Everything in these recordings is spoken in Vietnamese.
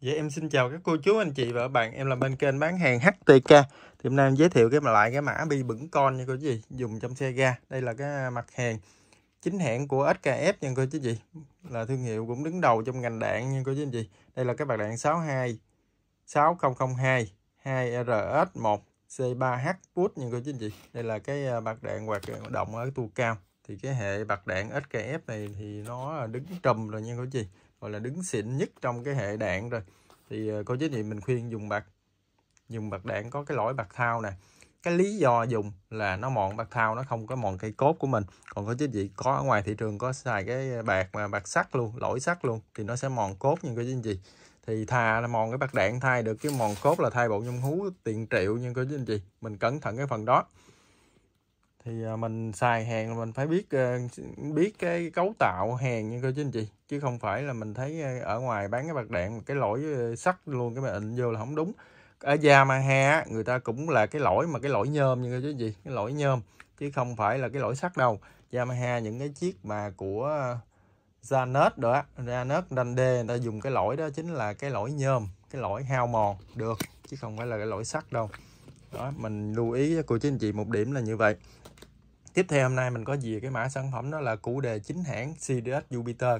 Dạ em xin chào các cô chú anh chị và bạn Em làm bên kênh bán hàng HTK Thì hôm nay em giới thiệu cái mà lại cái mã bi bẩn con nha cô chú vị Dùng trong xe ga Đây là cái mặt hàng chính hãng của SKF nha cô chú vị Là thương hiệu cũng đứng đầu trong ngành đạn nha cô chú anh chị Đây là cái bạc đạn 62 6002 2RS1 C3H Put nha cô chú anh chị Đây là cái bạc à, đạn hoạt động ở tua cao Thì cái hệ bạc đạn SKF này thì nó đứng trùm rồi nha cô chú gọi là đứng xịn nhất trong cái hệ đạn rồi thì ờ, cô chú chị mình khuyên dùng bạc dùng bạc đạn có cái lõi bạc thao nè cái lý do dùng là nó mòn bạc thao nó không có mòn cây cốt của mình còn có chứ gì có ở ngoài thị trường có xài cái bạc mà bạc sắt luôn lỗi sắt luôn thì nó sẽ mòn cốt nhưng có chứ gì thì thà là mòn cái bạc đạn thay được cái mòn cốt là thay bộ nhôm hú tiền triệu nhưng có chứ gì mình cẩn thận cái phần đó thì à, mình xài hàng mình phải biết ờ, biết cái cấu tạo hàng nha cô chứ anh chị chứ không phải là mình thấy ờ, ở ngoài bán cái bạc đạn cái lỗi ờ, sắt luôn cái mà ịnh vô là không đúng ở Yamaha người ta cũng là cái lỗi mà cái lỗi nhôm như cái gì cái lỗi nhôm chứ không phải là cái lỗi sắt đâu Yamaha những cái chiếc mà của Janet đó Janet Dande người ta dùng cái lỗi đó chính là cái lỗi nhôm cái lỗi hao mòn được chứ không phải là cái lỗi sắt đâu đó mình lưu ý cô chú anh chị một điểm là như vậy tiếp theo hôm nay mình có gì cái mã sản phẩm đó là củ đề chính hãng CDS Jupiter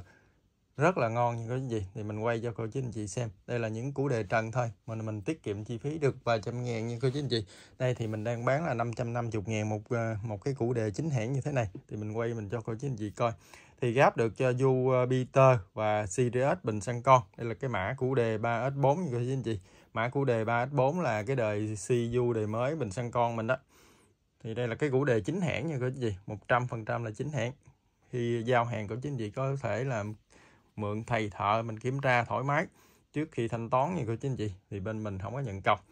rất là ngon như có gì thì mình quay cho cô chú anh chị xem đây là những củ đề trần thôi mình, mình tiết kiệm chi phí được vài trăm ngàn như cô chú anh chị đây thì mình đang bán là 550 ngàn một ờ, một cái củ đề chính hãng như thế này thì mình quay mình cho cô chú anh chị coi thì gáp được cho Jupiter và Sirius bình xăng con đây là cái mã củ đề 3S4 như cô chú anh chị mã của đề 3S4 là cái đời CU đề mới bình xăng con mình đó thì đây là cái củ đề chính hãng nha các chị 100% là chính hãng khi giao hàng của chính chị có thể là mượn thầy thợ mình kiểm tra thoải mái trước khi thanh toán như của chính chị thì bên mình không có nhận cọc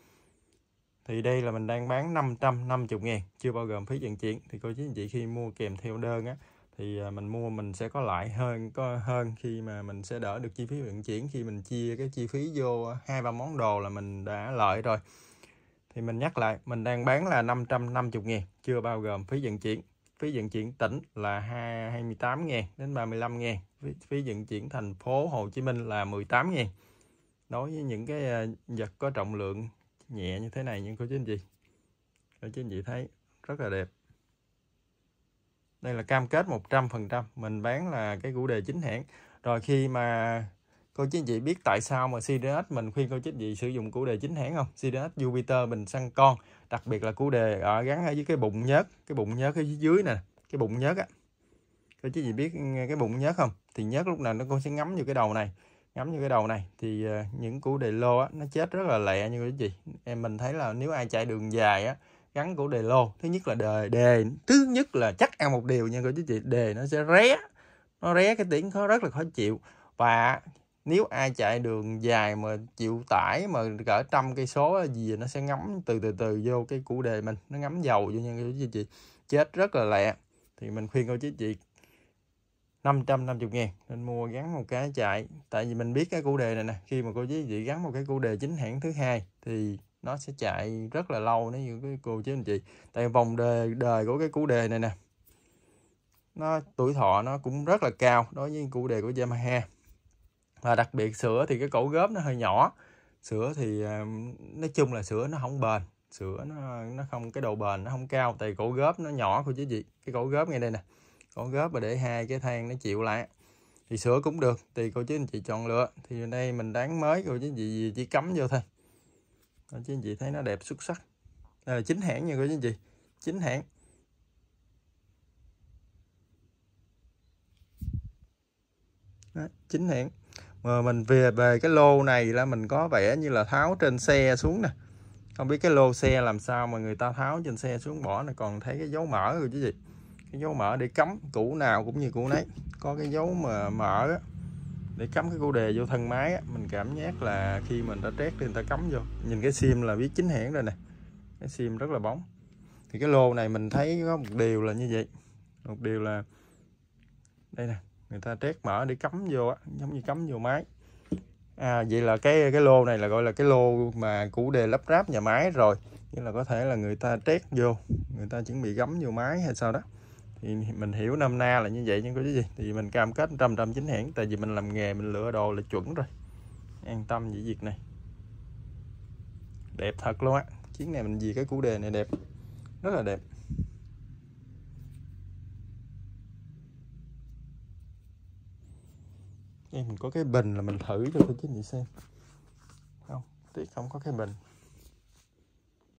thì đây là mình đang bán 550 ngàn chưa bao gồm phí vận chuyển thì cô chính chị khi mua kèm theo đơn á thì à, mình mua mình sẽ có lại hơn có hơn khi mà mình sẽ đỡ được chi phí vận chuyển khi mình chia cái chi phí vô hai ba món đồ là mình đã lợi rồi thì mình nhắc lại mình đang bán là 550 ngàn chưa bao gồm phí vận chuyển phí vận chuyển tỉnh là 28 ngàn đến 35 ngàn phí, phí vận chuyển thành phố Hồ Chí Minh là 18 ngàn đối với những cái à, vật có trọng lượng nhẹ như thế này nhưng có chú anh chị cô chú anh chị thấy rất là đẹp đây là cam kết 100% mình bán là cái củ đề chính hãng rồi khi mà cô chú anh chị biết tại sao mà CDS mình khuyên cô chú anh chị sử dụng củ đề chính hãng không CDS Jupiter mình săn con đặc biệt là củ đề ở gắn ở dưới cái bụng nhớt cái bụng nhớt ở dưới dưới nè cái bụng nhớt á cô chú anh chị biết cái bụng nhớt không thì nhớt lúc nào nó cũng sẽ ngắm vô cái đầu này ngắm như cái đầu này thì ờ, những củ đề lô á, nó chết rất là lẹ như cái chị em mình thấy là nếu ai chạy đường dài á gắn của đề lô thứ nhất là đề đề thứ nhất là chắc ăn một điều nha cô chú chị đề nó sẽ ré nó ré cái tiếng khó rất là khó chịu và nếu ai chạy đường dài mà chịu tải mà cỡ trăm cây số gì nó sẽ ngấm từ từ từ vô cái củ đề mình nó ngấm dầu vô nha cô chú chị chết rất là lẹ thì mình khuyên cô chú chị 550 ngàn nên mua gắn một cái chạy tại vì mình biết cái củ đề này nè khi mà cô chú chị gắn một cái củ đề chính hãng thứ hai thì nó sẽ chạy rất là lâu nếu như cái cô chứ anh chị tại vòng đời đời của cái cú đề này nè nó tuổi thọ nó cũng rất là cao đối với cụ đề của Yamaha và đặc biệt sữa thì cái cổ góp nó hơi nhỏ sữa thì à, nói chung là sữa nó không bền sữa nó nó không cái độ bền nó không cao tại cổ góp nó nhỏ của chứ gì cái cổ góp ngay đây nè cổ góp mà để hai cái than nó chịu lại thì sữa cũng được thì cô chú anh chị chọn lựa thì đây mình đáng mới cô chứ gì chỉ cắm vô thôi đó, chứ anh chị thấy nó đẹp xuất sắc à, chính hãng nha các anh chị chính hãng đó, chính hãng mà mình về về cái lô này là mình có vẻ như là tháo trên xe xuống nè không biết cái lô xe làm sao mà người ta tháo trên xe xuống bỏ này còn thấy cái dấu mở rồi chứ gì cái dấu mở để cấm cũ nào cũng như cũ nấy có cái dấu mà mở á để cắm cái cụ đề vô thân máy á, mình cảm giác là khi mình đã trét thì người ta cắm vô nhìn cái sim là biết chính hãng rồi nè cái sim rất là bóng thì cái lô này mình thấy có một điều là như vậy một điều là đây nè người ta trét mở để cắm vô á giống như cắm vô máy à, vậy là cái cái lô này là gọi là cái lô mà củ đề lắp ráp nhà máy rồi nghĩa là có thể là người ta trét vô người ta chuẩn bị gắm vô máy hay sao đó thì mình hiểu năm na là như vậy nhưng có cái gì thì mình cam kết trăm trăm chính hãng tại vì mình làm nghề mình lựa đồ là chuẩn rồi an tâm về việc này đẹp thật luôn á chiếc này mình vì cái củ đề này đẹp rất là đẹp em mình có cái bình là mình thử cho tôi chứ gì xem không tiếc không có cái bình